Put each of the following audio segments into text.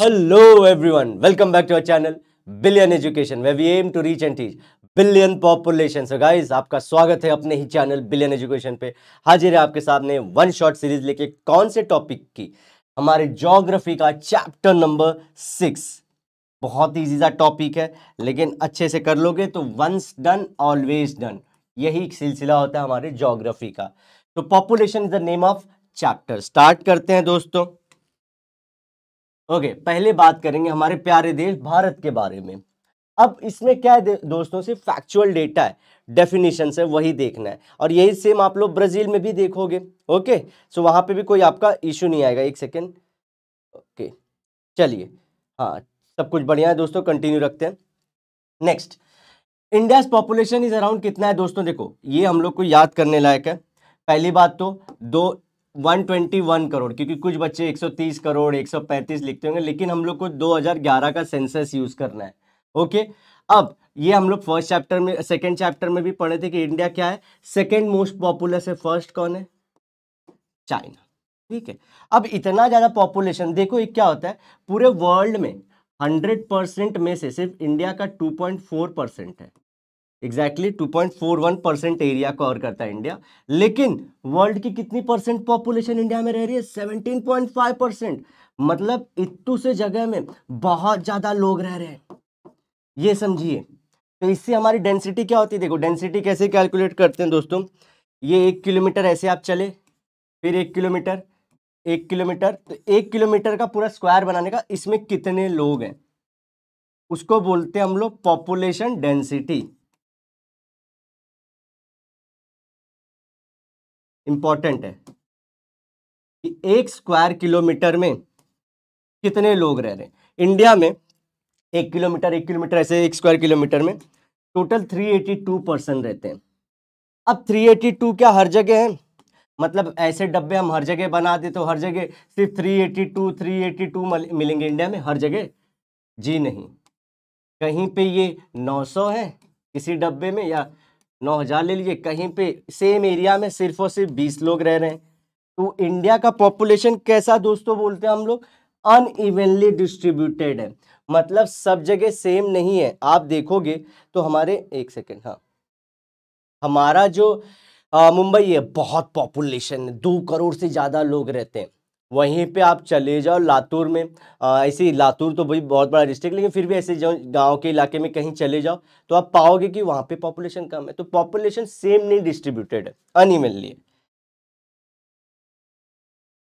hello everyone welcome back to our channel billion education way we aim to reach and teach billion population so guys आपका स्वागत है अपने ही channel billion education पे हाजिर है आपके सामने वन शॉट सीरीज लेके कौन से टॉपिक की हमारे जोग्राफी का चैप्टर नंबर सिक्स बहुत ही सा टॉपिक है लेकिन अच्छे से कर लोगे तो वंस डन ऑलवेज डन यही सिलसिला होता है हमारे जोग्राफी का तो population is the name of chapter start करते हैं दोस्तों ओके पहले बात करेंगे हमारे प्यारे देश भारत के बारे में अब इसमें क्या है दोस्तों से फैक्चुअल डेटा है डेफिनेशन है वही देखना है और यही सेम आप लोग ब्राज़ील में भी देखोगे ओके सो वहां पे भी कोई आपका इशू नहीं आएगा एक सेकेंड ओके चलिए हाँ सब कुछ बढ़िया है दोस्तों कंटिन्यू रखते हैं next India's population is around कितना है दोस्तों देखो ये हम लोग को याद करने लायक है पहली बात तो दो 121 करोड़ क्योंकि कुछ बच्चे 130 करोड़ 135 लिखते होंगे लेकिन हम लोग को 2011 का सेंसस यूज़ करना है ओके अब ये हम लोग फर्स्ट चैप्टर में सेकंड चैप्टर में भी पढ़े थे कि इंडिया क्या है सेकंड मोस्ट पॉपुलर से फर्स्ट कौन है चाइना ठीक है अब इतना ज़्यादा पॉपुलेशन देखो एक क्या होता है पूरे वर्ल्ड में हंड्रेड परसेंट में से सिर्फ इंडिया का फोर परसेंट है exactly two point four one percent area cover करता है इंडिया लेकिन वर्ल्ड की कितनी परसेंट पॉपुलेशन इंडिया में रह रही है सेवनटीन पॉइंट फाइव परसेंट मतलब इतू से जगह में बहुत ज़्यादा लोग रह रहे हैं ये समझिए तो इससे हमारी डेंसिटी क्या होती है देखो डेंसिटी कैसे कैलकुलेट करते हैं दोस्तों ये एक किलोमीटर ऐसे आप चले फिर एक किलोमीटर एक किलोमीटर तो एक किलोमीटर का पूरा स्क्वायर बनाने का इसमें कितने लोग हैं उसको बोलते हैं हम लोग पॉपुलेशन डेंसिटी इम्पॉर्टेंट है कि एक स्क्वायर किलोमीटर में कितने लोग रह रहे हैं इंडिया में एक किलोमीटर एक किलोमीटर ऐसे एक स्क्वायर किलोमीटर में टोटल 382 पर्सन रहते हैं अब 382 क्या हर जगह है मतलब ऐसे डब्बे हम हर जगह बना दे तो हर जगह सिर्फ 382 टू मिलेंगे इंडिया में हर जगह जी नहीं कहीं पे ये 900 है किसी डब्बे में या नौ हज़ार ले लीजिए कहीं पे सेम एरिया में सिर्फ और सिर्फ बीस लोग रह रहे हैं तो इंडिया का पॉपुलेशन कैसा दोस्तों बोलते हैं हम लोग अनइवनली डिस्ट्रीब्यूटेड है मतलब सब जगह सेम नहीं है आप देखोगे तो हमारे एक सेकेंड हाँ हमारा जो मुंबई है बहुत पॉपुलेशन है दो करोड़ से ज़्यादा लोग रहते हैं वहीं पे आप चले जाओ लातूर में ऐसे लातूर तो भाई बहुत बड़ा डिस्ट्रिक्ट लेकिन फिर भी ऐसे जो गाँव के इलाके में कहीं चले जाओ तो आप पाओगे कि वहाँ पे पॉपुलेशन कम है तो पॉपुलेशन सेम नहीं डिस्ट्रीब्यूटेड है अनिमनली है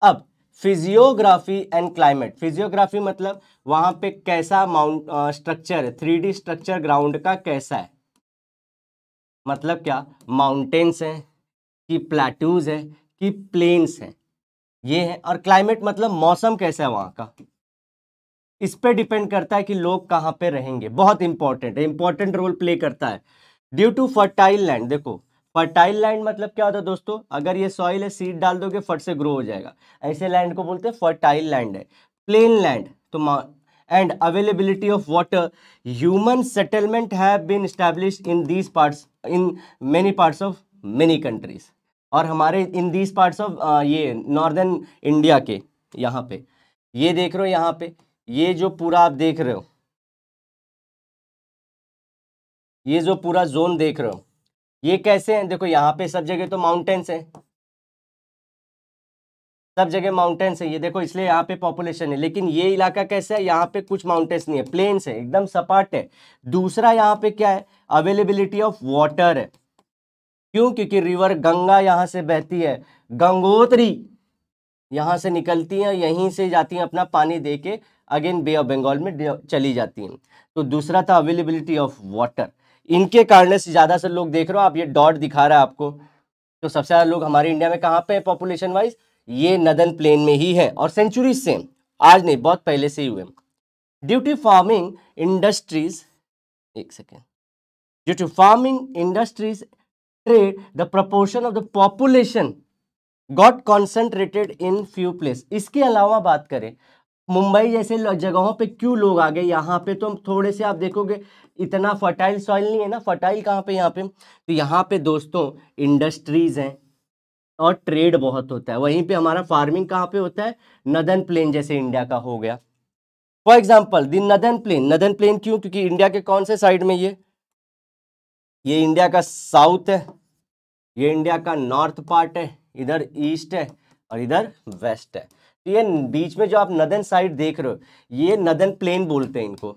अब फिजियोग्राफी एंड क्लाइमेट फिजियोग्राफी मतलब वहाँ पे कैसा माउंट स्ट्रक्चर है थ्री डी स्ट्रक्चर ग्राउंड का कैसा है मतलब क्या माउंटेन्स हैं कि प्लेट्यूज हैं कि प्लेन्स हैं ये है और क्लाइमेट मतलब मौसम कैसा है वहाँ का इस पर डिपेंड करता है कि लोग कहाँ पे रहेंगे बहुत इंपॉर्टेंट है इंपॉर्टेंट रोल प्ले करता है ड्यू टू फर्टाइल लैंड देखो फर्टाइल लैंड मतलब क्या होता है दोस्तों अगर ये सॉइल है सीड डाल दोगे फट से ग्रो हो जाएगा ऐसे लैंड को बोलते हैं फर्टाइल लैंड है प्लेन लैंड तो and availability of water human settlement have been establish in these parts in many parts of many countries और हमारे इन दीज पार्ट्स ऑफ ये नॉर्दर्न इंडिया के यहाँ पे ये देख रहे हो यहाँ पे ये जो पूरा आप देख रहे हो ये जो पूरा जोन देख रहे हो ये कैसे हैं देखो यहाँ पे सब जगह तो माउंटेन्स हैं सब जगह माउंटेन्स है ये देखो इसलिए यहाँ पे पॉपुलेशन है लेकिन ये इलाका कैसा है यहाँ पे कुछ माउंटेन्स नहीं है प्लेन्स है एकदम सपाट है दूसरा यहाँ पे क्या है अवेलेबिलिटी ऑफ वाटर है क्यों क्योंकि रिवर गंगा यहाँ से बहती है गंगोत्री यहाँ से निकलती है यहीं से जाती हैं अपना पानी दे के अगेन बे ऑफ बंगाल में चली जाती हैं तो दूसरा था अवेलेबिलिटी ऑफ वाटर इनके कारण से ज़्यादा से लोग देख रहे हो आप ये डॉट दिखा रहा है आपको तो सबसे ज़्यादा लोग हमारे इंडिया में कहाँ पे है पॉपुलेशन वाइज ये नदन प्लेन में ही है और सेंचुरी से आज नहीं बहुत पहले से ही हुए ड्यू टू फार्मिंग इंडस्ट्रीज एक second due to farming industries trade the proportion of the population got concentrated in few place इसके अलावा बात करें मुंबई जैसे जगहों पे क्यों लोग आ गए यहाँ पे तो थोड़े से आप देखोगे इतना फर्टाइल सॉइल नहीं है ना फर्टाइल कहाँ पे यहाँ पे तो यहाँ पे दोस्तों इंडस्ट्रीज़ हैं और ट्रेड बहुत होता है वहीं पे हमारा फार्मिंग कहाँ पे होता है नदन प्लेन जैसे इंडिया का हो गया फॉर एग्जाम्पल दिन नदन प्लेन नदन प्लेन क्यों क्योंकि इंडिया के कौन से साइड में ये ये इंडिया का साउथ है ये इंडिया का नॉर्थ पार्ट है इधर ईस्ट है और इधर वेस्ट है तो ये बीच में जो आप नदन साइड देख रहे हो ये नदन प्लेन बोलते हैं इनको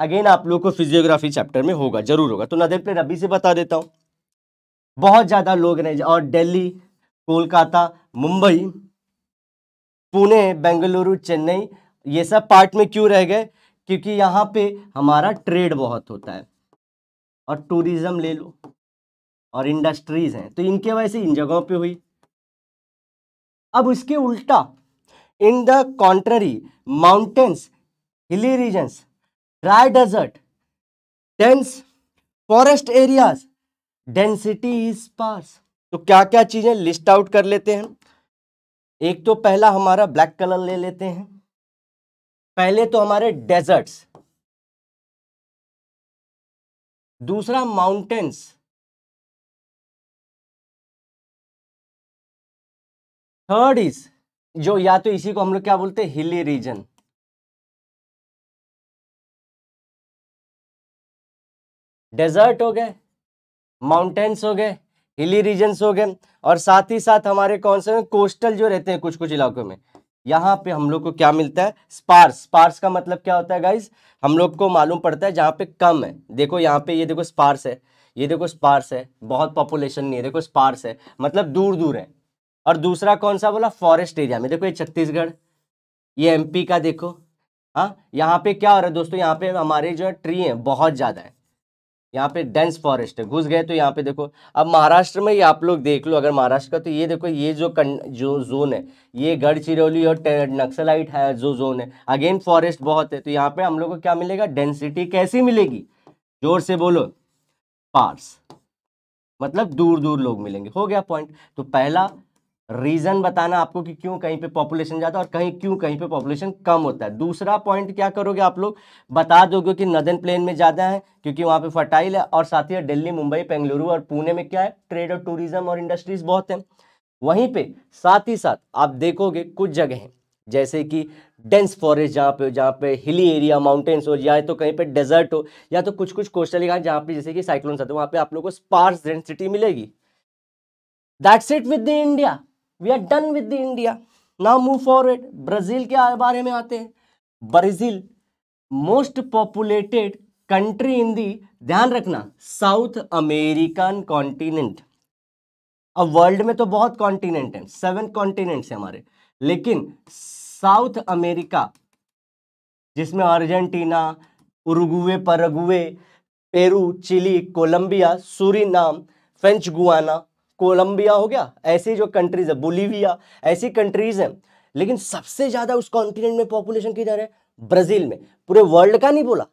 अगेन आप लोग को फिजियोग्राफी चैप्टर में होगा जरूर होगा तो नदन प्लेन अभी से बता देता हूँ बहुत ज़्यादा लोग रहे और दिल्ली कोलकाता मुंबई पुणे बेंगलुरु चेन्नई ये सब पार्ट में क्यों रह गए क्योंकि यहाँ पे हमारा ट्रेड बहुत होता है और टूरिज़्म ले लो और इंडस्ट्रीज़ हैं तो इनके वजह से इन जगहों पे हुई अब उसके उल्टा in the contrary mountains hilly regions dry desert dense forest areas density is sparse तो क्या क्या चीज़ें लिस्ट आउट कर लेते हैं एक तो पहला हमारा ब्लैक कलर ले लेते हैं पहले तो हमारे डेजर्ट्स दूसरा माउंटेन्स थर्ड इज जो या तो इसी को हम लोग क्या बोलते हैं हिली रीजन डेजर्ट हो गए माउंटेन्स हो गए हिली रीजन्स हो गए और साथ ही साथ हमारे कौन से कोस्टल जो रहते हैं कुछ कुछ इलाकों में यहाँ पे हम लोग को क्या मिलता है स्पार्स स्पार्स का मतलब क्या होता है गाइज हम लोग को मालूम पड़ता है जहाँ पे कम है देखो यहाँ पे ये देखो स्पार्स है ये देखो स्पार्स है बहुत पॉपुलेशन नहीं है देखो स्पार्स है मतलब दूर दूर है और दूसरा कौन सा बोला फॉरेस्ट एरिया में देखो ये छत्तीसगढ़ ये एमपी का देखो हाँ यहाँ पे क्या हो रहा है दोस्तों यहाँ पे हमारे जो है ट्री हैं बहुत ज़्यादा है यहाँ पे डेंस फॉरेस्ट है घुस गए तो यहाँ पे देखो अब महाराष्ट्र में ये आप लोग देख लो अगर महाराष्ट्र का तो ये देखो ये जो कन, जो जोन है ये गढ़चिरौली और नक्सलाइट है जो जोन है अगेन फॉरेस्ट बहुत है तो यहाँ पे हम लोग को क्या मिलेगा डेंसिटी कैसी मिलेगी जोर से बोलो पार्स मतलब दूर दूर लोग मिलेंगे हो गया पॉइंट तो पहला रीज़न बताना आपको कि क्यों कहीं पे पॉपुलेशन ज़्यादा और कहीं क्यों कहीं पे पॉपुलेशन कम होता है दूसरा पॉइंट क्या करोगे आप लोग बता दोगे कि नदन प्लेन में ज़्यादा है क्योंकि वहां पे फर्टाइल है और साथ ही दिल्ली मुंबई बेंगलुरु और पुणे में क्या है ट्रेड और टूरिज़्म और इंडस्ट्रीज़ बहुत है वहीं पर साथ ही साथ आप देखोगे कुछ जगह जैसे कि डेंस फॉरेस्ट जहाँ पे जहाँ पे हिली एरिया माउंटेन्स हो या तो कहीं पे डेजर्ट हो या तो कुछ कुछ कोस्टल एरिया जहाँ पे जैसे कि साइक्लोन्स आते हैं तो वहाँ पे आप लोगों को स्पार्स डेंसिटी मिलेगी that's it with the India we are done with the India now move forward Brazil के बारे में आते हैं Brazil most populated country in the ध्यान रखना साउथ अमेरिकन कॉन्टिनेंट अब वर्ल्ड में तो बहुत कॉन्टिनेंट है सेवन कॉन्टिनेंट्स हैं हमारे लेकिन साउथ अमेरिका जिसमें Argentina Uruguay Paraguay Peru Chile Colombia Suriname French Guiana Colombia हो गया ऐसी जो कंट्रीज़ है बोलीविया ऐसी कंट्रीज़ हैं लेकिन सबसे ज़्यादा उस कॉन्टिनेंट में पॉपुलेशन किधर है ब्राज़ील में पूरे वर्ल्ड का नहीं बोला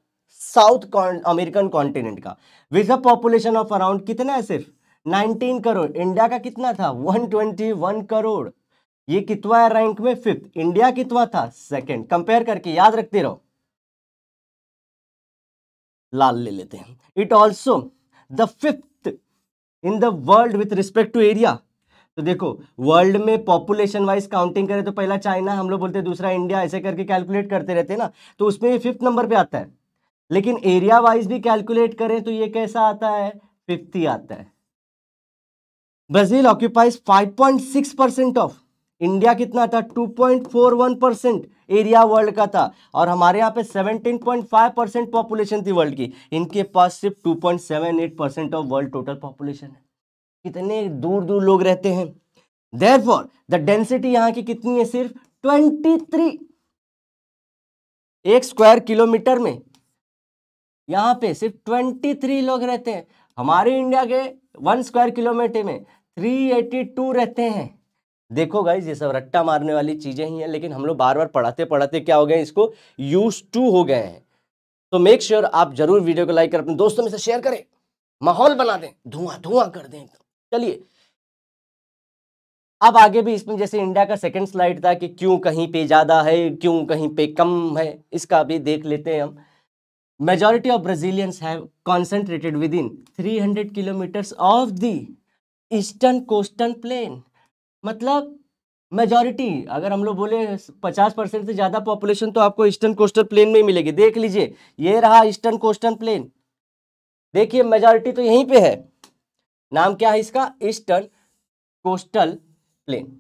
साउथ अमेरिकन कॉन्टिनेंट का with a population of around कितना है सिर्फ 19 करोड़ इंडिया का कितना था 121 करोड़ ये कितवा है रैंक में फिफ्थ इंडिया कितवा था सेकंड कंपेयर करके याद रखते रहो लाल ले लेते हैं it also the fifth in the world with respect to area तो देखो वर्ल्ड में पॉपुलेशन वाइज काउंटिंग करें तो पहला चाइना हम लोग बोलते हैं दूसरा इंडिया ऐसे करके कैलकुलेट करते रहते हैं ना तो उसमें फिफ्थ नंबर पे आता है लेकिन एरिया वाइज भी कैलकुलेट करें तो ये कैसा आता है फिफ्थ ही आता है Brazil occupies 5.6 percent of India कितना था 2.41 परसेंट एरिया वर्ल्ड का था और हमारे यहाँ पे 17.5 परसेंट पॉपुलेशन थी वर्ल्ड की इनके पास सिर्फ 2.78 percent of world total population है कितने दूर दूर लोग रहते हैं देर फॉर द डेंसिटी यहाँ की कितनी है सिर्फ 23 एक स्क्वायर किलोमीटर में यहाँ पे सिर्फ 23 लोग रहते हैं हमारे इंडिया के वन स्क्वायर किलोमीटर में थ्री रहते हैं देखो गाइज ये सब रट्टा मारने वाली चीज़ें ही हैं लेकिन हम लोग बार बार पढ़ाते पढ़ाते क्या हो गए इसको यूज टू हो गए हैं तो मेक श्योर sure आप जरूर वीडियो को लाइक कर अपने दोस्तों में से शेयर करें माहौल बना दें धुआं धुआं कर दें तो चलिए अब आगे भी इसमें जैसे इंडिया का सेकंड स्लाइड था कि क्यों कहीं पे ज़्यादा है क्यों कहीं पे कम है इसका भी देख लेते हैं हम majority of brazilians have concentrated within 300 kilometres of the eastern coastal plain मतलब मेजोरिटी अगर हम लोग बोले 50 परसेंट से ज़्यादा पॉपुलेशन तो आपको ईस्टर्न कोस्टल प्लेन में ही मिलेगी देख लीजिए ये रहा ईस्टर्न कोस्टल प्लेन देखिए मेजोरिटी तो यहीं पे है नाम क्या है इसका ईस्टर्न कोस्टल प्लेन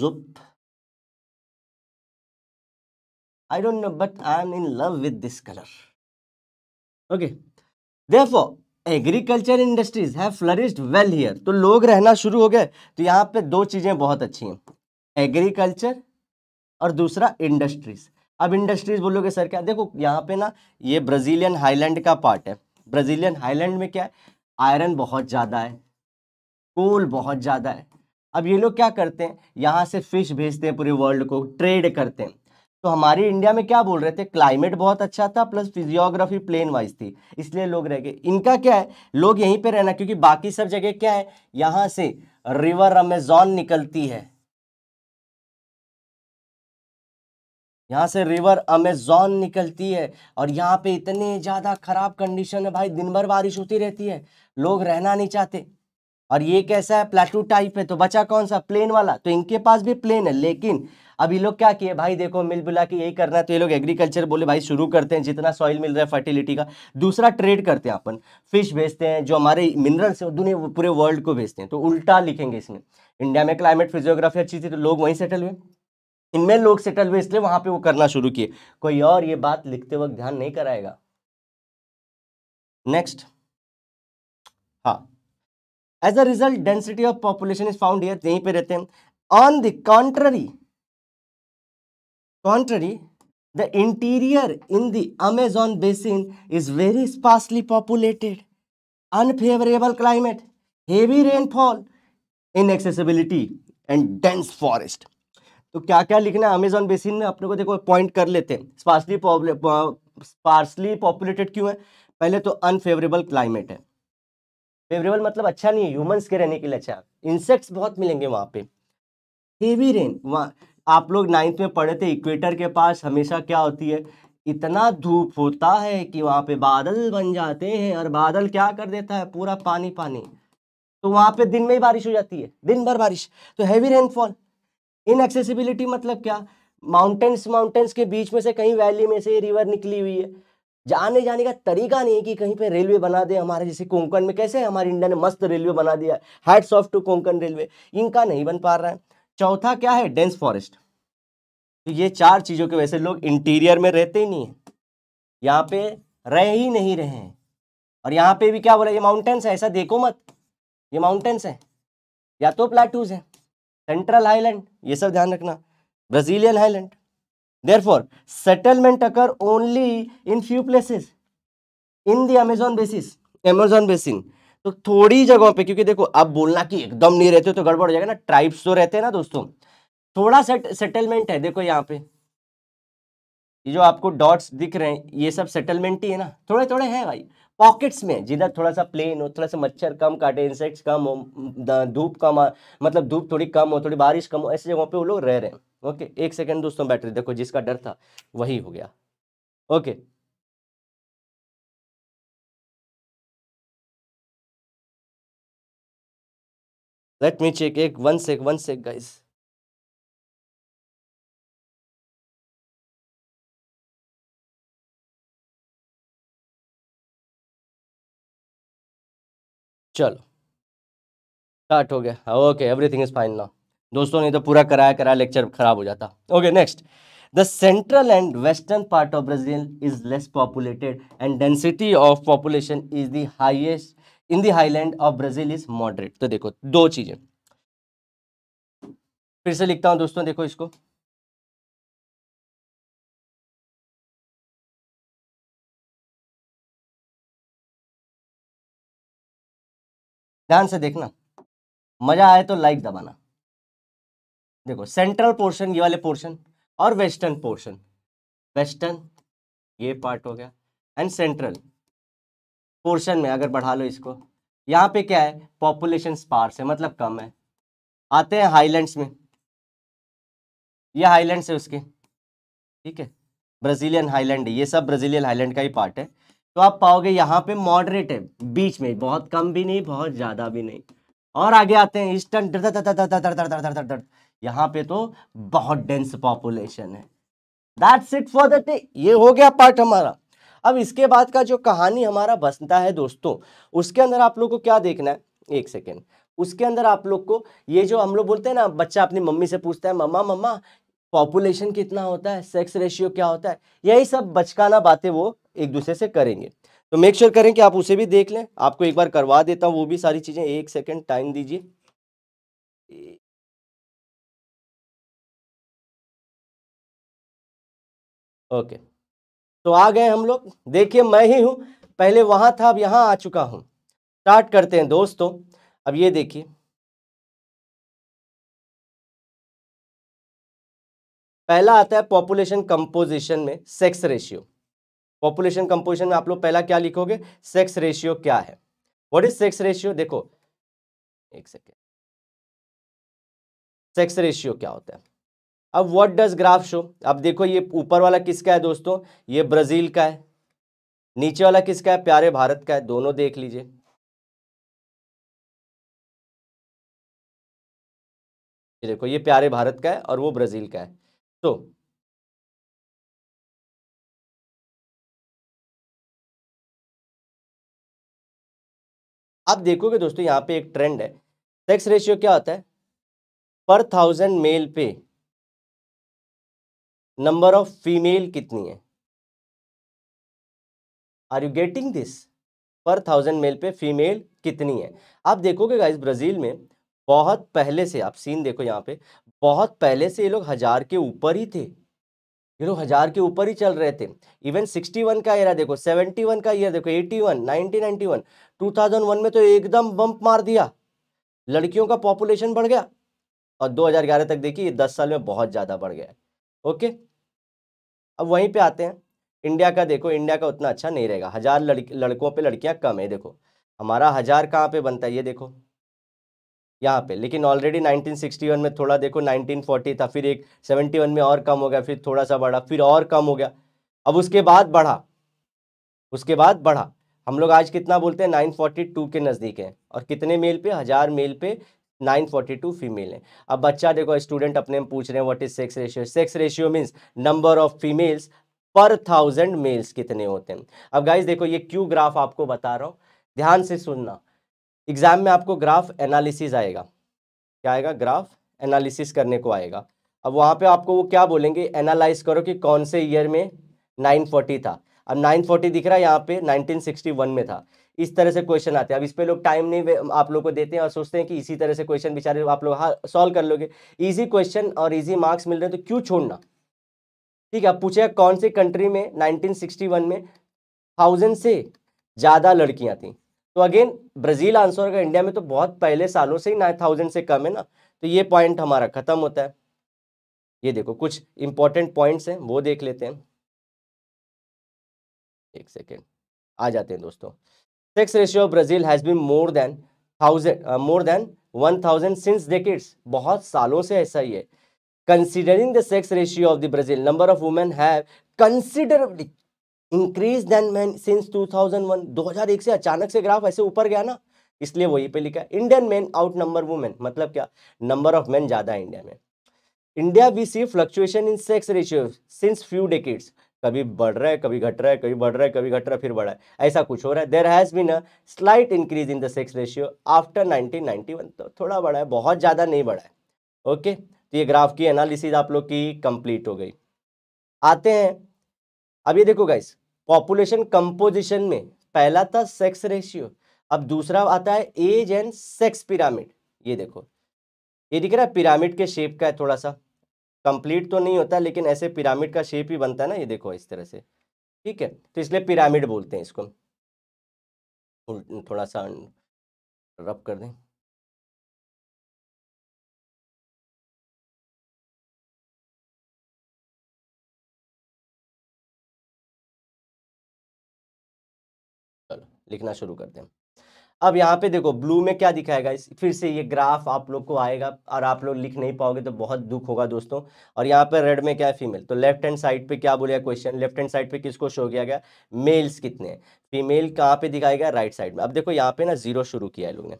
जुप don't know but I am in love with this colour okay देखो एग्रीकल्चर इंडस्ट्रीज है फ्लरिश्ड वेल हियर तो लोग रहना शुरू हो गए तो यहाँ पे दो चीज़ें बहुत अच्छी हैं एग्रीकल्चर और दूसरा इंडस्ट्रीज अब इंडस्ट्रीज बोलोगे सर क्या देखो यहाँ पे ना ये ब्राज़ीलियन हाईलैंड का पार्ट है ब्राज़ीलियन हाईलैंड में क्या है आयरन बहुत ज़्यादा है कोल बहुत ज़्यादा है अब ये लोग क्या करते हैं यहाँ से फिश भेजते हैं पूरे वर्ल्ड को ट्रेड करते हैं तो हमारे इंडिया में क्या बोल रहे थे क्लाइमेट बहुत अच्छा था प्लस फिजियोग्राफी प्लेन वाइज थी इसलिए लोग रह गए इनका क्या है लोग यहीं पे रहना क्योंकि बाकी सब जगह क्या है यहां से रिवर अमेजॉन निकलती है यहाँ से रिवर अमेजॉन निकलती है और यहाँ पे इतने ज़्यादा खराब कंडीशन है भाई दिन भर बारिश होती रहती है लोग रहना नहीं चाहते और ये कैसा है प्लाटू टाइप है तो बचा कौन सा प्लेन वाला तो इनके पास भी प्लेन है लेकिन अभी लोग क्या किए भाई देखो मिल बुला के यही करना है तो ये लोग एग्रीकल्चर बोले भाई शुरू करते हैं जितना सॉइल मिल रहा है फर्टिलिटी का दूसरा ट्रेड करते हैं अपन फिश भेजते हैं जो हमारे मिनरल्स हैं दुनिया पूरे वर्ल्ड को भेजते हैं तो उल्टा लिखेंगे इसमें इंडिया में क्लाइमेट फिजियोग्राफी अच्छी थी तो लोग वहीं सेटल हुए इनमें लोग सेटल हुए इसलिए वहाँ पर वो करना शुरू किए कोई और ये बात लिखते वक्त ध्यान नहीं कराएगा नेक्स्ट हाँ as a result density of population is found here यहीं पे रहते हैं on the contrary contrary the interior in the Amazon basin is very sparsely populated unfavourable climate heavy rainfall accessibility and dense forest तो क्या क्या लिखना है Amazon basin में अपने को देखो पॉइंट कर लेते हैं स्पार्सली स्पार्सली पॉपुलेटेड क्यों है पहले तो अनफेवरेबल क्लाइमेट है फेवरेबल मतलब अच्छा नहीं है ह्यूमंस के रहने के लिए अच्छा इंसेक्ट्स बहुत मिलेंगे वहाँ पे हेवी रेन वहाँ आप लोग नाइन्थ में पढ़े थे इक्वेटर के पास हमेशा क्या होती है इतना धूप होता है कि वहाँ पे बादल बन जाते हैं और बादल क्या कर देता है पूरा पानी पानी तो वहाँ पे दिन में ही बारिश हो जाती है दिन भर बारिश तो हैवी रेनफॉल इनएक्सेसिबिलिटी मतलब क्या माउंटेन्स माउंटेन्स के बीच में से कहीं वैली में से रिवर निकली हुई है जाने जाने का तरीका नहीं है कि कहीं पे रेलवे बना दे हमारे जैसे कोंकण में कैसे हमारे इंडिया ने मस्त रेलवे बना दिया हैड्स सॉफ्ट टू कोंकण रेलवे इनका नहीं बन पा रहा है चौथा क्या है डेंस फॉरेस्ट तो ये चार चीज़ों के वैसे लोग इंटीरियर में रहते ही नहीं हैं यहाँ पे रह ही नहीं रहे हैं और यहाँ पे भी क्या बोला ये माउंटेन्स है ऐसा देखो मत ये माउंटेन्स है या तो प्लाटूज है सेंट्रल आईलैंड ये सब ध्यान रखना Brazilian island therefore settlement occur only in few places in the amazon basis amazon basin तो थोड़ी जगहों पे क्योंकि देखो आप बोलना कि एकदम नहीं रहते तो गड़बड़ हो जाएगा ना ट्राइब्स तो रहते हैं ना दोस्तों थोड़ा सेट सेटलमेंट है देखो यहाँ पे ये जो आपको डॉट्स दिख रहे हैं ये सब सेटलमेंट ही है ना थोड़े थोड़े हैं भाई पॉकेट्स में जिधर थोड़ा सा प्लेन हो थोड़ा सा मच्छर कम काटे इंसेक्ट्स कम हो धूप कम मतलब धूप थोड़ी कम हो थोड़ी बारिश कम हो ऐसी जगहों पर वो लोग रह रहे हैं ओके एक सेकेंड दोस्तों बैटरी देखो जिसका डर था वही हो गया ओके लेट मी चेक एक one sec one sec guys चलो स्टार्ट हो गया okay everything is fine now दोस्तों ने तो पूरा कराया कराया लेक्चर खराब हो जाता okay next the central and western part of Brazil is less populated and density of population is the highest in the highland of Brazil is moderate तो देखो दो चीजें फिर से लिखता हूं दोस्तों देखो इसको ध्यान से देखना मजा आए तो लाइक दबाना देखो सेंट्रल पोर्शन ये वाले पोर्शन और वेस्टर्न पोर्शन वेस्टर्न ये पार्ट हो गया एंड सेंट्रल पोर्शन में अगर बढ़ा लो इसको यहाँ पे क्या है पॉपुलेशन स्पार्स है मतलब कम है आते हैं हाईलैंड्स में ये हाईलैंड है उसके ठीक है ब्राज़ीलियन हाईलैंड ये सब ब्राज़ीलियन हाईलैंड का ही पार्ट है तो आप पाओगे यहाँ पे मॉडरेट है बीच में बहुत कम भी नहीं बहुत ज़्यादा भी नहीं और आगे आते हैं ईस्टर्न यहाँ पे तो बहुत डेंस पॉपुलेशन है दैट्स इट फॉर द ये हो गया पार्ट हमारा अब इसके बाद का जो कहानी हमारा बसता है दोस्तों उसके अंदर आप लोग को क्या देखना है एक सेकेंड उसके अंदर आप लोग को ये जो हम लोग बोलते हैं ना बच्चा अपनी मम्मी से पूछता है मम्मा मम्मा पॉपुलेशन कितना होता है सेक्स रेशियो क्या होता है यही सब बचकाना बातें वो एक दूसरे से करेंगे तो मेक श्योर sure करें कि आप उसे भी देख लें आपको एक बार करवा देता हूँ वो भी सारी चीज़ें एक सेकेंड टाइम दीजिए ओके तो आ गए हम लोग देखिए मैं ही हूँ पहले वहाँ था अब यहाँ आ चुका हूँ स्टार्ट करते हैं दोस्तों अब ये देखिए पहला आता है पॉपुलेशन कंपोजिशन में सेक्स रेशियो पॉपुलेशन कंपोजिशन में आप लोग पहला क्या लिखोगे सेक्स रेशियो क्या है व्हाट इज सेक्स रेशियो देखो एक सेकेंड सेक्स रेशियो क्या होता है अब व्हाट डज ग्राफ शो अब देखो ये ऊपर वाला किसका है दोस्तों ये ब्राज़ील का है नीचे वाला किसका है प्यारे भारत का है दोनों देख लीजिए देखो ये प्यारे भारत का है और वो ब्राज़ील का है तो आप देखोगे दोस्तों यहां पे एक ट्रेंड है सेक्स रेशियो क्या होता है पर थाउजेंड मेल पे नंबर ऑफ फीमेल कितनी है are you getting this per thousand male पे फीमेल कितनी है आप देखोगे गाइस ब्राज़ील में बहुत पहले से आप सीन देखो यहाँ पे बहुत पहले से ये लोग हज़ार के ऊपर ही थे ये लोग हज़ार के ऊपर ही चल रहे थे इवन सिक्सटी वन का एरा देखो सेवेंटी वन का ईयर देखो एटी टू थाउजेंड वन में तो एकदम बम्प मार दिया लड़कियों का पॉपुलेशन बढ़ गया और ग्यारह तक देखिए ये दस साल में बहुत ज़्यादा बढ़ गया है ओके अब वहीं पे आते हैं इंडिया का देखो इंडिया का उतना अच्छा नहीं रहेगा हज़ार लड़की लड़कों पे लड़कियां कम है देखो हमारा हज़ार कहाँ पे बनता है ये देखो यहाँ पे लेकिन ऑलरेडी 1961 में थोड़ा देखो 1940 था फिर एक 71 में और कम हो गया फिर थोड़ा सा बढ़ा फिर और कम हो गया अब उसके बाद बढ़ा उसके बाद बढ़ा हम लोग आज कितना बोलते हैं 942 के नज़दीक हैं और कितने मेल पे हज़ार मेल पे नाइन फोर्टी टू फीमेल हैं अब बच्चा देखो स्टूडेंट अपने पूछ रहे हैं what is sex ratio sex ratio means number of females per thousand males कितने होते हैं अब गाइज देखो ये क्यू ग्राफ आपको बता रहा हूँ ध्यान से सुनना एग्जाम में आपको ग्राफ एनालिसिस आएगा क्या आएगा ग्राफ एनालिसिस करने को आएगा अब वहाँ पे आपको वो क्या बोलेंगे एनालाइज करो कि कौन से ईयर में 940 था अब 940 दिख रहा है यहाँ पे 1961 में था इस तरह से क्वेश्चन आते हैं अब इस पर लोग टाइम नहीं आप लोग को देते हैं और सोचते हैं कि इसी तरह से क्वेश्चन बेचारे आप लोग हाँ सॉल्व कर लोगे ईजी क्वेश्चन और ईजी मार्क्स मिल रहे हैं तो क्यों छोड़ना ठीक है अब पूछे कौन से कंट्री में नाइनटीन में थाउजेंड से ज़्यादा लड़कियाँ थी तो अगेन ब्राज़ील आंसर होगा इंडिया में तो बहुत पहले सालों से ही नाइन थाउजेंड से कम है ना तो ये पॉइंट हमारा ख़त्म होता है ये देखो कुछ इंपॉर्टेंट पॉइंट्स हैं वो देख लेते हैं एक सेकेंड आ जाते हैं दोस्तों sex ratio of Brazil has been more than thousand more than one thousand since decades बहुत सालों से ऐसा ही है considering the sex ratio of the Brazil number of women have considerably increase then man since 2001 2001 से अचानक से graph ऐसे ऊपर गया ना इसलिए वही पे लिखा Indian man outnumber women मतलब क्या नंबर ऑफ मैन ज़्यादा है इंडिया में India we see fluctuation in sex ratio since few decades कभी बढ़ रहा है कभी घट रहा है कभी बढ़ रहा है कभी घट रहा है फिर बढ़ा है ऐसा कुछ हो रहा है there has been a slight increase in the sex ratio after 1991 तो थोड़ा बढ़ा है बहुत ज़्यादा नहीं बढ़ा है ओके तो ये ग्राफ की एनालिसिस आप लोग की कंप्लीट हो गई आते हैं अब ये देखो गाइस पॉपुलेशन कंपोजिशन में पहला था सेक्स रेशियो अब दूसरा आता है एज एंड सेक्स पिरामिड ये देखो ये दिख रहा है पिरामिड के शेप का है थोड़ा सा कंप्लीट तो नहीं होता लेकिन ऐसे पिरामिड का शेप ही बनता है ना ये देखो इस तरह से ठीक है तो इसलिए पिरामिड बोलते हैं इसको थोड़ा सा रब कर दें चलो लिखना शुरू करते हैं अब यहाँ पे देखो ब्लू में क्या दिखाएगा इस फिर से ये ग्राफ आप लोग को आएगा और आप लोग लिख नहीं पाओगे तो बहुत दुख होगा दोस्तों और यहाँ पे रेड में क्या है फीमेल तो लेफ्ट हैंड साइड पे क्या बोलेगा क्वेश्चन लेफ्ट हैंड साइड पे किसको शो किया गया मेल्स कितने हैं फीमेल कहाँ पे दिखाएगा राइट साइड में अब देखो यहाँ पे ना जीरो शुरू किया है लोग ने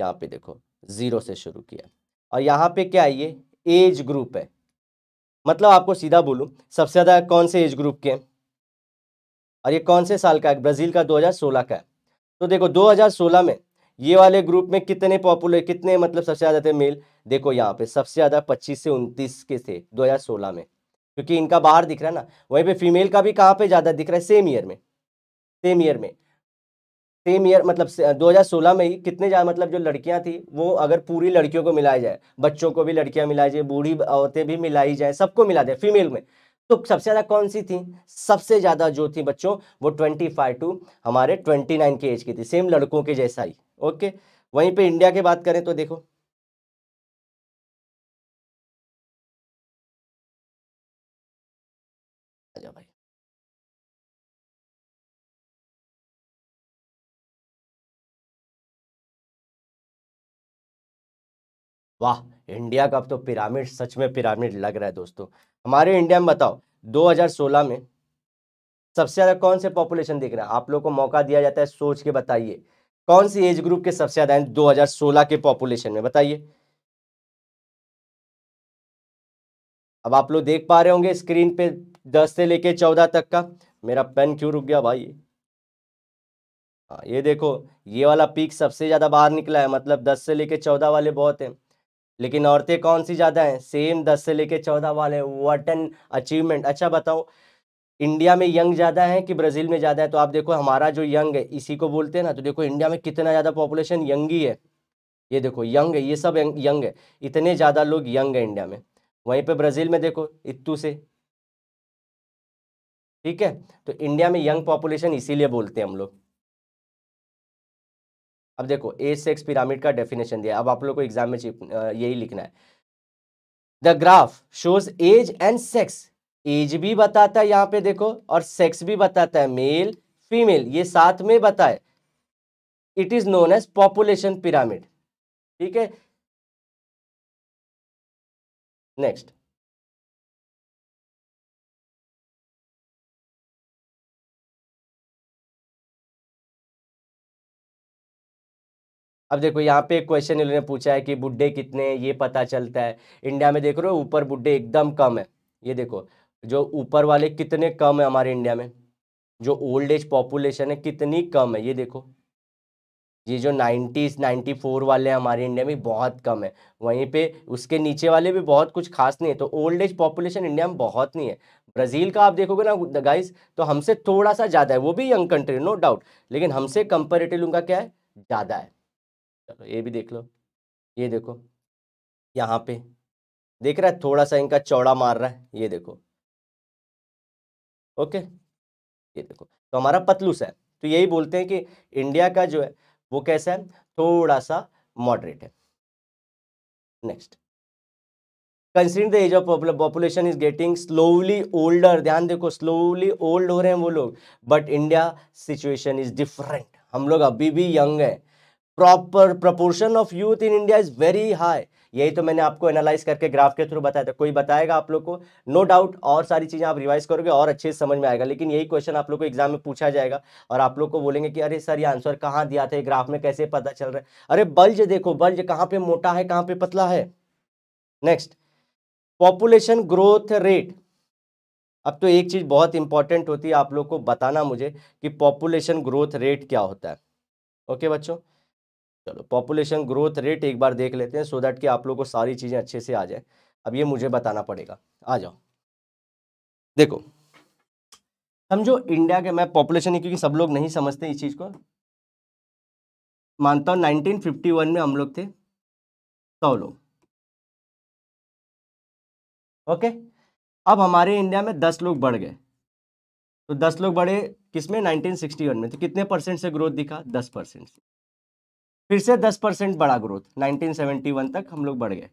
यहाँ पे देखो जीरो से शुरू किया और यहाँ पे क्या है ये एज ग्रुप है मतलब आपको सीधा बोलूँ सबसे ज़्यादा कौन से एज ग्रुप के हैं और ये कौन से साल का है ब्राज़ील का दो का है तो देखो 2016 में ये वाले ग्रुप में कितने पॉपुलर कितने मतलब सबसे ज़्यादा थे मेल देखो यहाँ पे सबसे ज़्यादा 25 से 29 के थे 2016 में क्योंकि इनका बाहर दिख रहा है ना वहीं पे फीमेल का भी कहाँ पे ज़्यादा दिख रहा है सेम ईयर में सेम ईयर में सेम ईयर मतलब 2016 में ही कितने ज़्यादा मतलब जो लड़कियां थी वो अगर पूरी लड़कियों को मिलाया जाए बच्चों को भी लड़कियां मिलाई जाए बूढ़ी औरतें भी मिलाई जाए सबको मिला जाए फीमेल में तो सबसे ज़्यादा कौन सी थी सबसे ज़्यादा जो थी बच्चों वो ट्वेंटी फाइव टू हमारे ट्वेंटी नाइन के एज की थी सेम लड़कों के जैसा ही ओके वहीं पे इंडिया की बात करें तो देखो आजा भाई वाह इंडिया का अब तो पिरामिड सच में पिरामिड लग रहा है दोस्तों हमारे इंडिया में बताओ 2016 में सबसे ज़्यादा कौन से पॉपुलेशन दिख रहे हैं आप लोगों को मौका दिया जाता है सोच के बताइए कौन सी एज ग्रुप के सबसे ज़्यादा हैं दो के पॉपुलेशन में बताइए अब आप लोग देख पा रहे होंगे स्क्रीन पे दस से लेके चौदह तक का मेरा पेन क्यों रुक गया भाई हाँ ये देखो ये वाला पीक सबसे ज़्यादा बाहर निकला है मतलब दस से लेके चौदह वाले बहुत हैं लेकिन औरतें कौन सी ज़्यादा हैं सेम दस से लेके चौदह वाले वट एन अचीवमेंट अच्छा बताओ इंडिया में यंग ज़्यादा है कि ब्राज़ील में ज़्यादा है तो आप देखो हमारा जो यंग है इसी को बोलते हैं ना तो देखो इंडिया में कितना ज़्यादा पॉपुलेशन यंग ही है ये देखो यंग है ये सब यंग, यंग है इतने ज़्यादा लोग यंग है इंडिया में वहीं पर ब्राज़ील में देखो इतू से ठीक है तो इंडिया में यंग पॉपुलेशन इसीलिए बोलते हैं हम लोग अब देखो ए सेक्स पिरामिड का डेफिनेशन दिया अब आप लोग को एग्जाम में यही लिखना है the graph shows age and sex age भी बताता है यहाँ पे देखो और सेक्स भी बताता है मेल फीमेल ये साथ में बताए it is known as population pyramid ठीक है नेक्स्ट अब देखो यहाँ पे एक क्वेश्चन इन्होंने पूछा है कि बुढ़े कितने ये पता चलता है इंडिया में देख रहे हो ऊपर बुढ़े एकदम कम है ये देखो जो ऊपर वाले कितने कम है हमारे इंडिया में जो ओल्ड एज पॉपुलेशन है कितनी कम है ये देखो ये जो नाइन्टीज़ नाइन्टी फोर वाले हैं हमारे इंडिया में बहुत कम है वहीं पे उसके नीचे वाले भी बहुत कुछ खास नहीं है तो ओल्ड एज पॉपुलेशन इंडिया में बहुत नहीं है ब्राज़ील का आप देखोगे ना गाइस तो हमसे थोड़ा सा ज़्यादा है वो भी यंग कंट्री नो डाउट लेकिन हमसे कंपेरेटिव उनका क्या है ज़्यादा है चलो ये भी देख लो ये देखो यहाँ पे देख रहा है थोड़ा सा इनका चौड़ा मार रहा है ये देखो ओके ये देखो तो हमारा पतलूस है तो यही बोलते हैं कि इंडिया का जो है वो कैसा है थोड़ा सा मॉडरेट है next consider the age of population is getting slowly older ध्यान देखो स्लोली ओल्ड हो रहे हैं वो लोग but India situation is different हम लोग अभी भी यंग है proper proportion of youth in India is very high यही तो मैंने आपको एनालाइज करके ग्राफ के थ्रू बताया था कोई बताएगा आप लोग को नो डाउट और सारी चीज़ें आप रिवाइज करोगे और अच्छे से समझ में आएगा लेकिन यही क्वेश्चन आप लोग को एग्जाम में पूछा जाएगा और आप लोग को बोलेंगे कि अरे सर ये आंसर कहाँ दिया था ग्राफ में कैसे पता चल रहा है अरे बल्ज देखो बल्ज कहाँ पे मोटा है कहाँ पे पतला है नेक्स्ट पॉपुलेशन ग्रोथ रेट अब तो एक चीज़ बहुत इंपॉर्टेंट होती है आप लोग को बताना मुझे कि पॉपुलेशन ग्रोथ रेट क्या होता है ओके बच्चों चलो पॉपुलेशन ग्रोथ रेट एक बार देख लेते हैं सो so दैट कि आप लोगों को सारी चीज़ें अच्छे से आ जाए अब ये मुझे बताना पड़ेगा आ जाओ देखो समझो इंडिया के मैं पॉपुलेशन क्योंकि सब लोग नहीं समझते इस चीज़ को मानता हूँ नाइनटीन में हम लोग थे सौ लोग ओके अब हमारे इंडिया में दस लोग बढ़ गए तो दस लोग बढ़े किसमें 1961 में तो कितने परसेंट से ग्रोथ दिखा दस परसेंट से फिर से दस परसेंट बड़ा ग्रोथ 1971 तक हम लोग बढ़ गए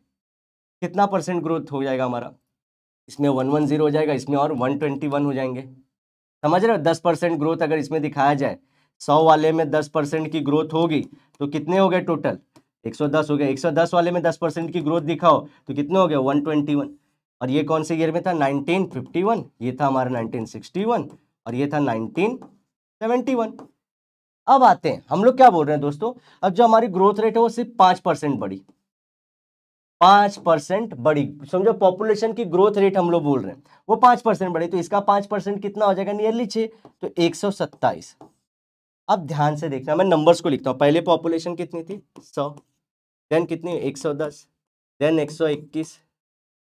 कितना परसेंट ग्रोथ हो जाएगा हमारा इसमें वन वन जीरो हो जाएगा इसमें और वन ट्वेंटी वन हो जाएंगे समझ रहे हो दस परसेंट ग्रोथ अगर इसमें दिखाया जाए सौ वाले में दस परसेंट की ग्रोथ होगी तो कितने हो गए टोटल एक सौ दस हो गया एक सौ दस वाले में दस परसेंट की ग्रोथ दिखाओ तो कितने हो गए वन ट्वेंटी वन और ये कौन से ईयर में था नाइनटीन फिफ्टी वन ये था हमारा नाइनटीन सिक्सटी वन और ये था नाइनटीन सेवेंटी वन अब आते हैं हम लोग क्या बोल रहे हैं दोस्तों अब जो हमारी ग्रोथ रेट है वो सिर्फ पांच परसेंट बढ़ी पांच परसेंट बढ़ी समझो पॉपुलेशन की ग्रोथ रेट हम लोग बोल रहे हैं वो पांच परसेंट बढ़ी तो इसका पांच परसेंट कितना हो जाएगा नियरली छे तो एक सौ सत्ताईस अब ध्यान से देखना मैं नंबर्स को लिखता हूँ पहले पॉपुलेशन कितनी थी सौ देन कितनी एक सौ दस देन एक सौ इक्कीस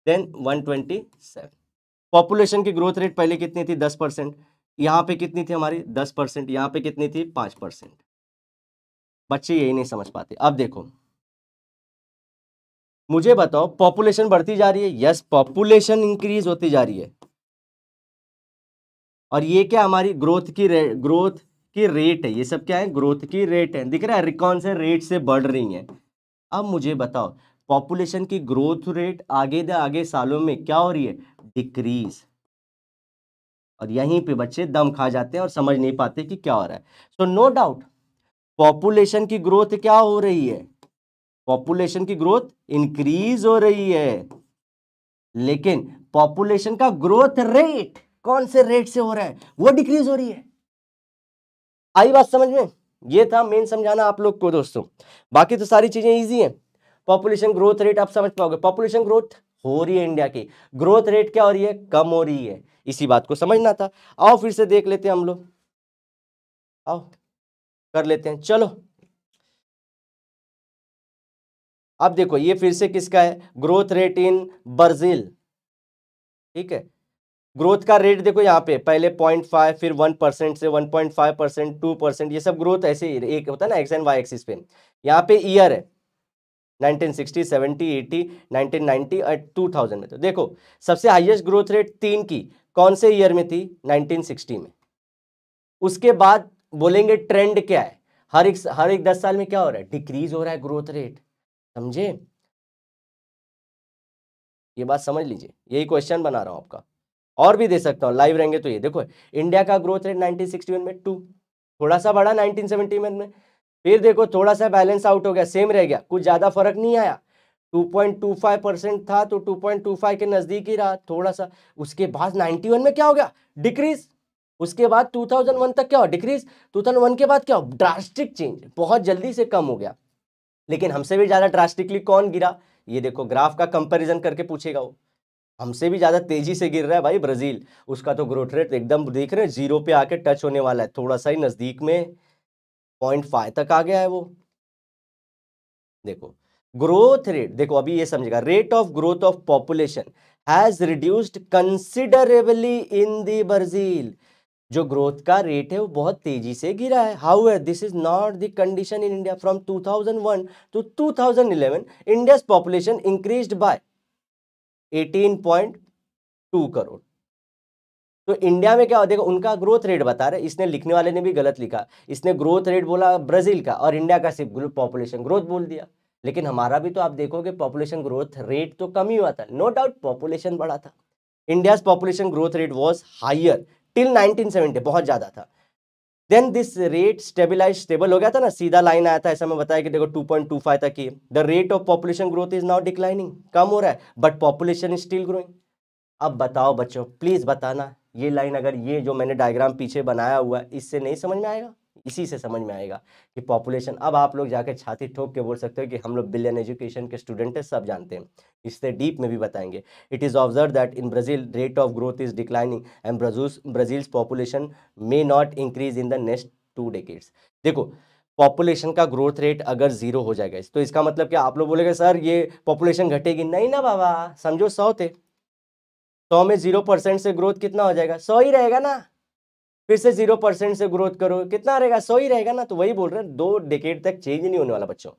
then one twenty seven population की ग्रोथ रेट पहले कितनी थी दस परसेंट यहाँ पे कितनी थी हमारी दस परसेंट यहाँ पे कितनी थी पाँच परसेंट बच्चे यही नहीं समझ पाते अब देखो मुझे बताओ पॉपुलेशन बढ़ती जा रही है यस पॉपुलेशन इंक्रीज होती जा रही है और ये क्या हमारी ग्रोथ की रे, ग्रोथ की रेट है ये सब क्या है ग्रोथ की रेट है दिख रहा है रिकॉन से रेट से बढ़ रही है अब मुझे बताओ पॉपुलेशन की ग्रोथ रेट आगे द आगे सालों में क्या हो रही है डिक्रीज और यहीं पे बच्चे दम खा जाते हैं और समझ नहीं पाते कि क्या हो रहा है सो नो डाउट पॉपुलेशन की ग्रोथ क्या हो रही है पॉपुलेशन की ग्रोथ इंक्रीज हो रही है लेकिन पॉपुलेशन का ग्रोथ रेट कौन से रेट से हो रहा है वो डिक्रीज हो रही है आई बात समझ में ये था मेन समझाना आप लोग को दोस्तों बाकी तो सारी चीजें इजी हैं पॉपुलेशन ग्रोथ रेट आप समझ पाओगे पॉपुलेशन ग्रोथ हो रही है इंडिया की ग्रोथ रेट क्या हो रही है कम हो रही है इसी बात को समझना था आओ फिर से देख लेते हैं हम लोग आओ कर लेते हैं चलो अब देखो ये फिर से किसका है ग्रोथ रेट इन ब्राजील ठीक है ग्रोथ का रेट देखो यहाँ पे पहले पॉइंट फाइव फिर वन परसेंट से one point five percent two percent ये सब ग्रोथ ऐसे ही एक होता है ना एक्स एंड वाई एक्सिस पे यहाँ पे ईयर है 1960, 70, 80, 1990 और 2000 में तो देखो सबसे हाईएस्ट ग्रोथ रेट तीन की कौन से ईयर में थी 1960 में उसके बाद बोलेंगे ट्रेंड क्या है हर एक हर एक दस साल में क्या हो रहा है डिक्रीज हो रहा है ग्रोथ रेट समझे ये बात समझ लीजिए यही क्वेश्चन बना रहा हूं आपका और भी दे सकता हूं लाइव रहेंगे तो ये देखो इंडिया का ग्रोथ रेट 1961 में टू थोड़ा सा बढ़ा 1970 में फिर देखो थोड़ा सा बैलेंस आउट हो गया सेम रह गया कुछ ज़्यादा फर्क नहीं आया 2.25 परसेंट था तो 2.25 के नज़दीक ही रहा थोड़ा सा उसके बाद 91 में क्या हो गया डिक्रीज उसके बाद 2001 तक क्या हो डिक्रीज 2001 के बाद क्या हो ड्रास्टिक चेंज बहुत जल्दी से कम हो गया लेकिन हमसे भी ज़्यादा ड्रास्टिकली कौन गिरा ये देखो ग्राफ का कंपेरिजन करके पूछेगा वो हमसे भी ज़्यादा तेज़ी से गिर रहा है भाई ब्राज़ील उसका तो ग्रोथ रेट एकदम देख रहे हैं जीरो पे आके टच होने वाला है थोड़ा सा ही नज़दीक में पॉइंट फाइव तक आ गया है वो देखो ग्रोथ रेट देखो अभी ये समझेगा rate of growth of population has reduced considerably in the Brazil जो ग्रोथ का रेट है वो बहुत तेजी से गिरा है however this is not the condition in India from 2001 to two thousand eleven India's population increase by eighteen point two crore तो इंडिया में क्या है उनका ग्रोथ रेट बता रहे इसने लिखने वाले ने भी गलत लिखा इसने ग्रोथ रेट बोला ब्राज़ील का और इंडिया का सिर्फ पॉपुलेशन ग्रोथ बोल दिया लेकिन हमारा भी तो आप देखोगे पॉपुलेशन ग्रोथ रेट तो कम ही हुआ था नो डाउट पॉपुलेशन बढ़ा था India's population growth rate was higher till nineteen बहुत ज़्यादा था then this rate stabilise stable हो गया था ना सीधा लाइन आया था ऐसा मैं बताया कि देखो 2.25 था कि the rate of population growth is now declining कम हो रहा है but population is still growing अब बताओ बच्चों प्लीज़ बताना ये लाइन अगर ये जो मैंने डायग्राम पीछे बनाया हुआ है इससे नहीं समझ में आएगा इसी से समझ में आएगा कि पॉपुलेशन अब आप लोग जाकर छाती ठोक के बोल सकते हो कि हम लोग बिलियन एजुकेशन के स्टूडेंट हैं सब जानते हैं इससे डीप में भी बताएंगे it is observe that in Brazil rate of growth is declining and ब्राजूस Brazil's population may not increase in the next two decades देखो पॉपुलेशन का ग्रोथ रेट अगर जीरो हो जाएगा तो इसका मतलब क्या आप लोग बोलेगे सर ये पॉपुलेशन घटेगी नहीं ना बाबा समझो सौ थे सौ में जीरो परसेंट से ग्रोथ कितना हो जाएगा सौ ही रहेगा ना फिर से जीरो परसेंट से ग्रोथ करो कितना रहेगा सौ ही रहेगा ना तो वही बोल रहे हैं दो डिकेट तक चेंज नहीं होने वाला बच्चों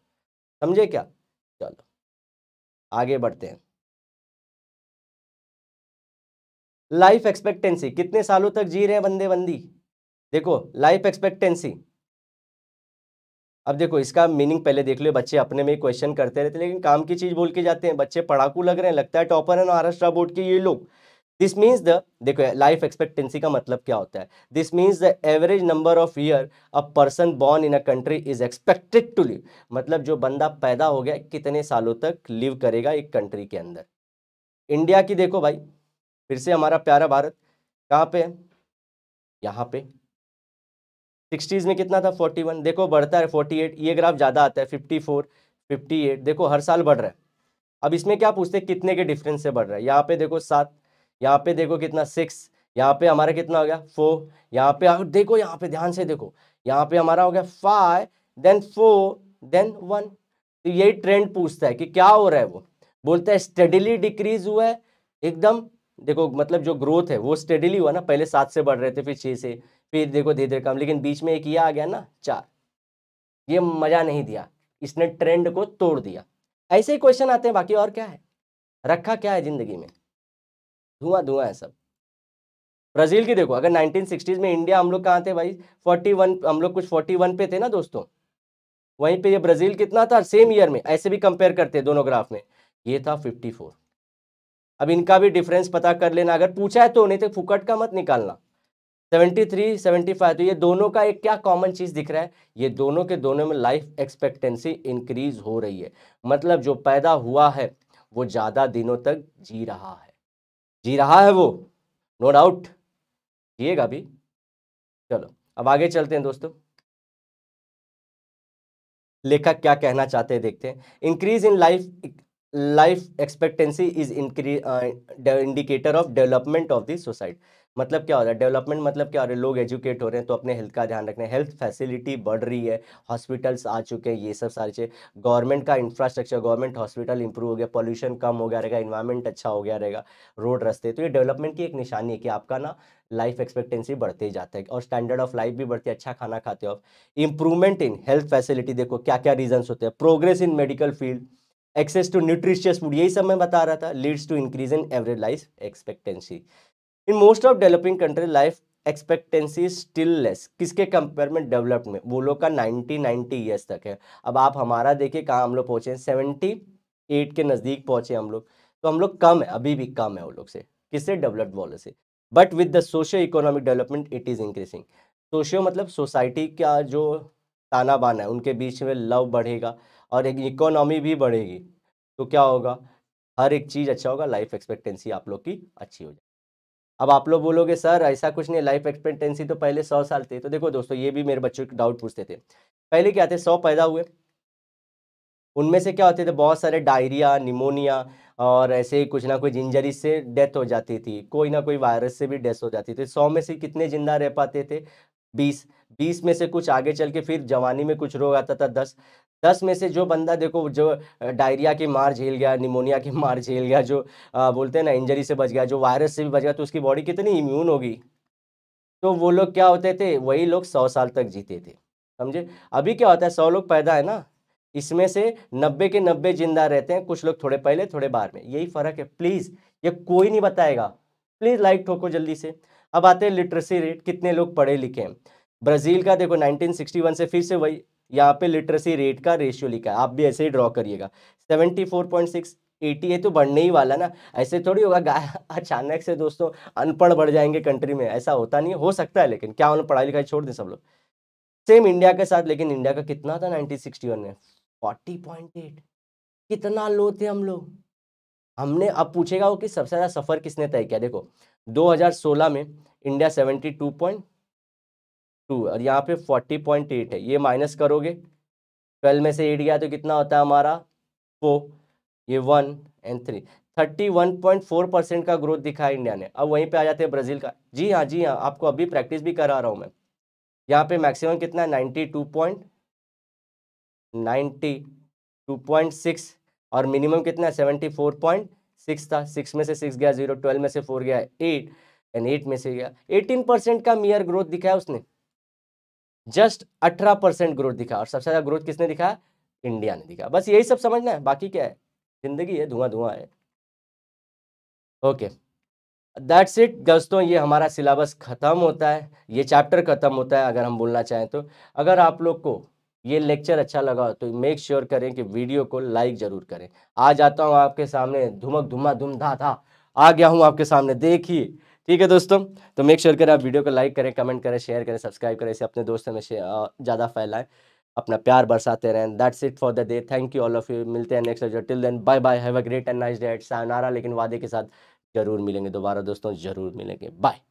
समझे क्या चलो आगे बढ़ते हैं लाइफ एक्सपेक्टेंसी कितने सालों तक जी रहे हैं बंदे बंदी देखो लाइफ एक्सपेक्टेंसी अब देखो इसका मीनिंग पहले देख लो बच्चे अपने में क्वेश्चन करते रहते लेकिन काम की चीज़ बोल के जाते हैं बच्चे पढ़ाकू लग रहे हैं लगता है टॉपर है महाराष्ट्र बोर्ड के ये लोग दिस मीन्स द देखो लाइफ एक्सपेक्टेंसी का मतलब क्या होता है this means the average number of year a person born in a country is expected to live मतलब जो बंदा पैदा हो गया कितने सालों तक लिव करेगा एक कंट्री के अंदर इंडिया की देखो भाई फिर से हमारा प्यारा भारत कहाँ पे है यहाँ पे सिक्सटीज़ में कितना था फोर्टी वन देखो बढ़ता है फोर्टी एट ये ग्राफ ज़्यादा आता है फिफ्टी फोर फिफ्टी एट देखो हर साल बढ़ रहा है अब इसमें क्या पूछते हैं कितने के डिफरेंस से बढ़ रहा है यहाँ पे देखो सात यहाँ पे देखो कितना सिक्स यहाँ पे हमारा कितना हो गया फोर यहाँ पे और देखो यहाँ पे ध्यान से देखो यहाँ पे हमारा हो गया five then four then one तो यही ट्रेंड पूछता है कि क्या हो रहा है वो बोलता है स्टेडिली डिक्रीज हुआ है एकदम देखो मतलब जो ग्रोथ है वो स्टेडिली हुआ ना पहले सात से बढ़ रहे थे फिर छः से फिर देखो धीरे धीरे कम लेकिन बीच में एक ये आ गया ना चार ये मज़ा नहीं दिया इसने ट्रेंड को तोड़ दिया ऐसे ही क्वेश्चन आते हैं बाकी और क्या है रखा क्या है ज़िंदगी में धुआं धुआं है सब ब्राज़ील की देखो अगर 1960s में इंडिया हम लोग कहाँ थे भाई 41 हम लोग कुछ 41 पे थे ना दोस्तों वहीं पे ये ब्राज़ील कितना था सेम ईयर में ऐसे भी कंपेयर करते दोनों ग्राफ में ये था 54 अब इनका भी डिफरेंस पता कर लेना अगर पूछा है तो नहीं तो फुकट का मत निकालना सेवेंटी थ्री सेवेंटी फाइव तो ये दोनों का एक क्या कॉमन चीज़ दिख रहा है ये दोनों के दोनों में लाइफ एक्सपेक्टेंसी इंक्रीज हो रही है मतलब जो पैदा हुआ है वो ज़्यादा दिनों तक जी रहा है जी रहा है वो नो डाउट जिएगा भी चलो अब आगे चलते हैं दोस्तों लेखक क्या कहना चाहते हैं देखते हैं increase in life life expectancy is इंक्री indicator of development of this society मतलब क्या हो रहा है डेवलपमेंट मतलब क्या हो रहा है लोग एजुकेट हो रहे हैं तो अपने हेल्थ का ध्यान रखना है हेल्थ फैसिलिटी बढ़ रही है हॉस्पिटल्स आ चुके हैं ये सब सारी चीज़ें गवर्नमेंट का इंफ्रास्ट्रक्चर गवर्नमेंट हॉस्पिटल इंप्रूव हो गया पॉल्यूशन कम हो गया रहेगा इन्वायरमेंट अच्छा हो गया रहेगा रोड रस्ते तो ये डेवलपमेंट की एक निशानी है कि आपका ना लाइफ एक्सपेक्टेंसी बढ़ते ही जाता है और स्टैंडर्ड ऑफ लाइफ भी बढ़ती है अच्छा खाना खाते हो आप इंप्रूवमेंट इन हेल्थ फैसिलिटी देखो क्या क्या रीजन्स होते हैं progress in medical field access to nutritious food यही सब मैं बता रहा था leads to increase in average life expectancy in most of developing country life expectancy still less किसके कंपेयर में डेवलप्ड में वो लोग का 90 90 ईयर्स तक है अब आप हमारा देखिए कहाँ हम लोग पहुँचे हैं सेवेंटी एट के नज़दीक पहुँचे हम लोग तो हम लोग कम है अभी भी कम है वो लोग से किससे डेवलप्ड वाले से but with the socio economic development it is increasing socio मतलब सोसाइटी का जो ताना बाना है उनके बीच में लव बढ़ेगा और एक इकोनॉमी भी बढ़ेगी तो क्या होगा हर एक चीज़ अच्छा होगा लाइफ एक्सपेक्टेंसी आप लोग की अच्छी हो जाएगी अब आप लोग बोलोगे सर ऐसा कुछ नहीं लाइफ एक्सपेक्टेंसी तो पहले सौ साल थे तो देखो दोस्तों ये भी मेरे बच्चों के डाउट पूछते थे पहले क्या थे सौ पैदा हुए उनमें से क्या होते थे बहुत सारे डायरिया निमोनिया और ऐसे ही कुछ ना कुछ इंजरी से डेथ हो जाती थी कोई ना कोई वायरस से भी डेथ हो जाती थी सौ में से कितने जिंदा रह पाते थे बीस बीस में से कुछ आगे चल के फिर जवानी में कुछ रोग आता था दस दस में से जो बंदा देखो जो डायरिया की मार झेल गया निमोनिया की मार झेल गया जो आ, बोलते हैं ना इंजरी से बच गया जो वायरस से भी बच गया तो उसकी बॉडी कितनी इम्यून होगी तो वो लोग क्या होते थे वही लोग सौ साल तक जीते थे समझे अभी क्या होता है सौ लोग पैदा है ना इसमें से नब्बे के नब्बे जिंदा रहते हैं कुछ लोग थोड़े पहले थोड़े बाद में यही फ़र्क है प्लीज़ ये कोई नहीं बताएगा प्लीज़ लाइक ठोको जल्दी से अब आते हैं लिटरेसी रेट कितने लोग पढ़े लिखे हैं ब्राज़ील का देखो 1961 से फिर से वही यहाँ पे लिटरेसी रेट का रेशियो लिखा है आप भी ऐसे ही ड्रॉ करिएगा seventy four point six eighty है तो बढ़ने ही वाला ना ऐसे थोड़ी होगा अचानक से दोस्तों अनपढ़ बढ़ जाएंगे कंट्री में ऐसा होता नहीं हो सकता है लेकिन क्या उन्होंने पढ़ाई लिखाई छोड़ दें सब लोग सेम इंडिया के साथ लेकिन इंडिया का कितना था नाइनटीन में फोर्टी कितना लो थे हम लोग हमने अब पूछेगा वो कि सबसे ज़्यादा सफ़र किसने तय किया देखो 2016 में इंडिया 72.5 टू और यहाँ पे फोर्टी पॉइंट एट है ये माइनस करोगे ट्वेल्व में से एट गया तो कितना होता है हमारा फो ये one and three thirty one point four percent का ग्रोथ दिखा है इंडिया ने अब वहीं पे आ जाते हैं ब्राज़ील का जी हाँ जी हाँ आपको अभी प्रैक्टिस भी करा रहा हूँ मैं यहाँ पे मैक्सिमम कितना है ninety two point ninety two point six और मिनिमम कितना है सेवेंटी फोर पॉइंट सिक्स था सिक्स में से सिक्स गया जीरो ट्वेल्व में से फोर गया एट एंड एट में से गया एटीन परसेंट का मियर ग्रोथ दिखाया है उसने जस्ट अठारह परसेंट ग्रोथ दिखा और सबसे ज़्यादा ग्रोथ किसने दिखा इंडिया ने दिखा बस यही सब समझना है बाकी क्या है जिंदगी है धुआं धुआं है ओके दैट्स इट दोस्तों ये हमारा सिलेबस ख़त्म होता है ये चैप्टर ख़त्म होता है अगर हम बोलना चाहें तो अगर आप लोग को ये लेक्चर अच्छा लगा तो मेक श्योर sure करें कि वीडियो को लाइक ज़रूर करें आ जाता हूँ आपके सामने धुमक धुमा धुम धा था आ गया हूँ आपके सामने देखिए ठीक है दोस्तों तो मेक श्योर करें आप वीडियो को लाइक करें कमेंट करें शेयर करें सब्सक्राइब करें इसे अपने दोस्तों में ज़्यादा फैलाएं अपना प्यार बरसाते रहें that's it for the day thank you all of you मिलते हैं next video till then bye bye have a great and nice day एट सायनारा लेकिन वादे के साथ जरूर मिलेंगे दोबारा दोस्तों जरूर मिलेंगे बाय